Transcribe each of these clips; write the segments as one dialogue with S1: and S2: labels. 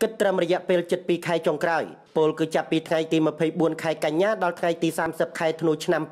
S1: គិតត្រឹមរយៈពេល72ខែចុងក្រោយពលគឺចាប់ពីថ្ងៃទី24ខែកញ្ញាដល់ថ្ងៃទី30ខែធ្នូឆ្នាំ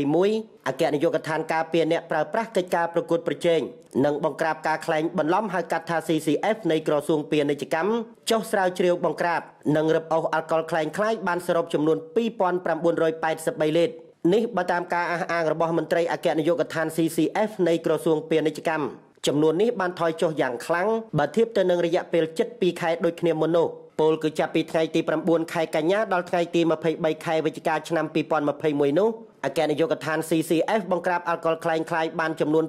S1: 2021អគ្គនាយកដ្ឋានការពារអ្នកប្រើប្រាស់កិច្ចការប្រកួតប្រជែងនិងបង្ក្រាបការក្លែងបន្លំហៅកាត់ថា CCF នៃក្រសួងពាណិជ្ជកម្មចុះស្រាវជ្រាវបង្ក្រាបនិងរឹបអូសអាល់កុលក្លែងក្លាយបានសរុបចំនួន2983លីត្រនេះបើតាមការអះអាងរបស់មន្ត្រីអគ្គនាយកដ្ឋាន CCF នៃក្រសួងពាណិជ្ជកម្មចំនួននេះបានថយចុះយ៉ាងខ្លាំងបើធៀបទៅនឹងរយៈពេល7ខែដូចគ្នាមុននោះពលគឺចាប់ពីថ្ងៃទី9ខែកញ្ញាដល់ថ្ងៃទី23ខែវិច្ឆិកាឆ្នាំ2021នោះអគ្គនាយកដ្ឋាន CCF បង្ក្រាបអាល់កុលคล้ายคล้ายបានចំនួន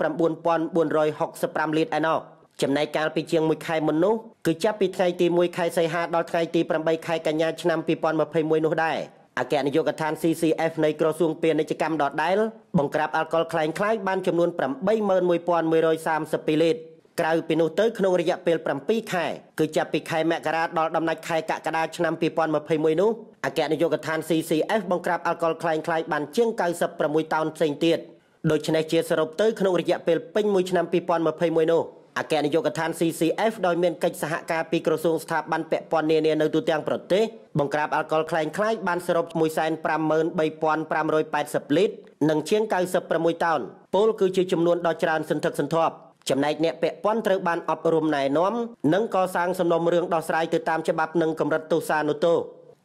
S1: 69465លីត្រឯណោះចំណែកកាលពីជាង1ខែមុននោះគឺចាប់ពីថ្ងៃទី1ខែសីហាដល់ថ្ងៃទី8ខែកញ្ញាឆ្នាំ2021នោះដែរអគ្គនាយកដ្ឋាន CCF នៃក្រសួងពាណិជ្ជកម្មដដែលបង្ក្រាបអាល់កុលคล้ายคล้ายបានចំនួន81132លីត្រក្រៅពីនោះទៅក្នុងរយៈពេល7ខែគឺចាប់ពីខែមករាដល់ដំណាច់ខែកក្កដាឆ្នាំ2021នោះអគ្គនាយកដ្ឋាន CCF បង្ក្រាបអាល់កុលคล้ายคล้ายបានជាង96តោនផ្សេងទៀតដូច្នេះជាសរុបទៅក្នុងរយៈពេលពេញមួយឆ្នាំ2021នោះអគ្គនាយកដ្ឋាន CCF ដោយមានកិច្ចសហការពីក្រសួងស្ថាប័នពាក់ព័ន្ធនានានៅទូទាំងប្រទេសបង្ក្រាបអាល់កុលคล้ายคล้ายបានសរុប153,580លីត្រនិងជាង96តោនពលគឺជាចំនួនដ៏ច្រើនសន្ធឹកសន្ធាប់ចំណែកអ្នកពាក់ព័ន្ធត្រូវបានអប់រំណែនាំនិងកសាងសំណុំរឿងដោះស្រាយទៅតាមច្បាប់និងកម្រិតទោសានុទោស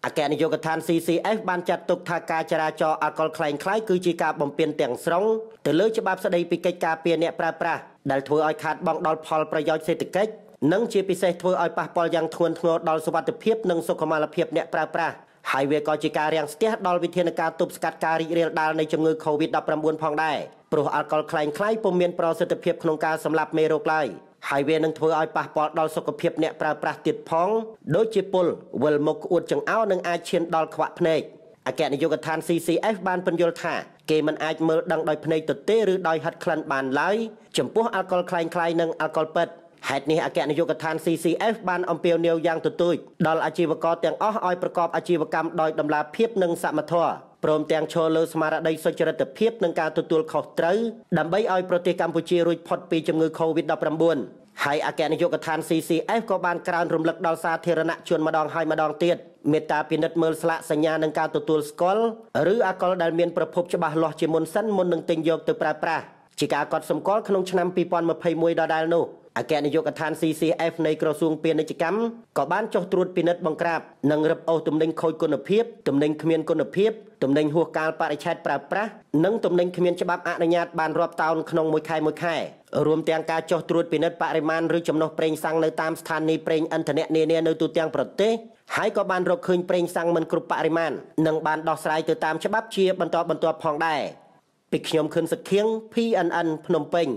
S1: អគ្គនាយកដ្ឋាន CCF បានចាត់ទុកថាការចរាចរអាល់កុលคล้ายคล้ายគឺជាការបំពានទាំងស្រុងទៅលើច្បាប់ស្តីពីកិច្ចការពារអ្នកប្រើប្រាស់ដែលធ្វើឲ្យខាតបង់ដល់ផលប្រយោជន៍សេដ្ឋកិច្ចនិងជាពិសេសធ្វើឲ្យប៉ះពាល់យ៉ាងធ្ងន់ធ្ងរដល់សុវត្ថិភាពនិងសុខុមាលភាពអ្នកប្រើប្រាស់ហើយវាក៏ជាការរាំងស្ទះដល់វិធានការទប់ស្កាត់ការរីករាលដាលនៃជំងឺ Covid-19 ផងដែរព្រោះអាល់កុលคล้ายៗពុំមានប្រសិទ្ធភាពក្នុងការសម្លាប់មេរោគឡើយហើយវានឹងធ្វើឲ្យប៉ះពាល់ដល់សុខភាពអ្នកប្រើប្រាស់ទៀតផងដូចជាពុលវិលមុខក្អួតចង្អោរនិងអាចឈានដល់ខ្វាក់ភ្នែក។អគ្គនាយកដ្ឋាន CCF បានពន្យល់ថាគេមិនអាចមើលដឹងដោយភ្នែកទទេឬដោយហិតក្លិនបានឡើយចំពោះអាល់កុលคล้ายៗនិងអាល់កុលពិតហេតុនេះអគ្គនាយកដ្ឋាន CCF បានអំពាវនាវយ៉ាងទទូចដល់អាជីវករទាំងអស់ឲ្យប្រកបអាជីវកម្មដោយតម្លាភាពនិងសមធម៌ព្រមទាំងឈលលើស្មារតីសុចរិតភាពនិងការទទួលខុសត្រូវដើម្បីឲ្យប្រទេសកម្ពុជារួចផុតពីជំងឺ Covid-19 ហើយអគ្គនាយកដ្ឋាន CCF ក៏បានក្រើនរំលឹកដល់សាធារណជនម្ដងហើយម្ដងទៀតមេត្តាពិនិត្យមើលស្លាកសញ្ញានឹងការទទួលស្គាល់ឬអាកុលដែលមានប្រភពច្បាស់លាស់ជាមុនសិនមុននឹងទិញយកទៅប្រើប្រាស់ជាការកត់សម្គាល់ក្នុងឆ្នាំ2021ដដែលនោះ។អគ្គនាយកដ្ឋាន CCF នៃក្រសួងពាណិជ្ជកម្មក៏បានចុះត្រួតពិនិត្យបង្ក្រាបនិងរឹបអូសទំនិញខូចគុណភាពទំនិញគ្មានគុណភាពទំនិញហួសកាលបរិច្ឆេទប្រើប្រាស់និងទំនិញគ្មានច្បាប់អនុញ្ញាតបានរាប់តោនក្នុងមួយខែមួយខែរួមទាំងការចុះត្រួតពិនិត្យបរិមាណឬចំណុះប្រេងសាំងនៅតាមស្ថានីយ៍ប្រេងឥន្ធនៈនានានៅទូទាំងប្រទេសហើយក៏បានរកឃើញប្រេងសាំងមិនគ្រប់បរិមាណនិងបានដោះស្រាយទៅតាមច្បាប់ជាបន្តបន្ទាប់ផងដែរពីខ្ញុំខុនសុខៀង PNN ភ្នំពេញ